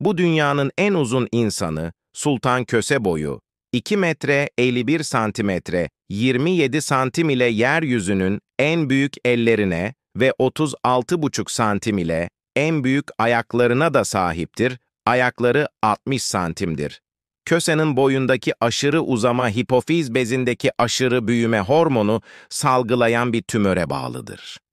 Bu dünyanın en uzun insanı Sultan Köse boyu 2 metre 51 santimetre 27 santim ile yeryüzünün en büyük ellerine ve 36,5 santim ile en büyük ayaklarına da sahiptir. Ayakları 60 santimdir. Kösenin boyundaki aşırı uzama hipofiz bezindeki aşırı büyüme hormonu salgılayan bir tümöre bağlıdır.